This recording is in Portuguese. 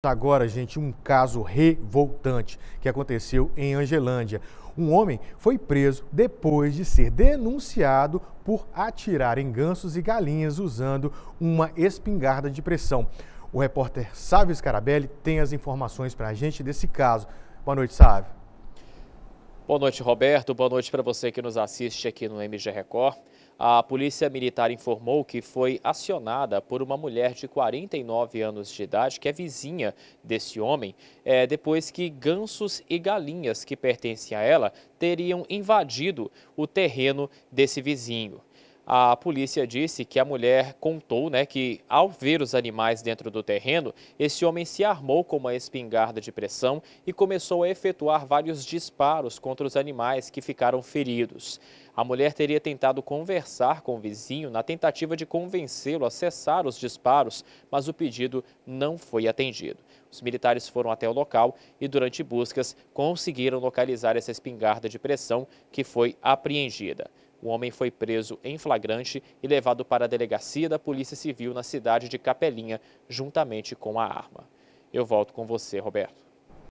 Tá agora, gente, um caso revoltante que aconteceu em Angelândia. Um homem foi preso depois de ser denunciado por atirar em gansos e galinhas usando uma espingarda de pressão. O repórter Sávio Scarabelli tem as informações para a gente desse caso. Boa noite, Sávio. Boa noite, Roberto. Boa noite para você que nos assiste aqui no MG Record. A Polícia Militar informou que foi acionada por uma mulher de 49 anos de idade, que é vizinha desse homem, é, depois que gansos e galinhas que pertencem a ela teriam invadido o terreno desse vizinho a polícia disse que a mulher contou né, que, ao ver os animais dentro do terreno, esse homem se armou com uma espingarda de pressão e começou a efetuar vários disparos contra os animais que ficaram feridos. A mulher teria tentado conversar com o vizinho na tentativa de convencê-lo a cessar os disparos, mas o pedido não foi atendido. Os militares foram até o local e, durante buscas, conseguiram localizar essa espingarda de pressão que foi apreendida. O homem foi preso em flagrante e levado para a delegacia da Polícia Civil na cidade de Capelinha, juntamente com a arma. Eu volto com você, Roberto.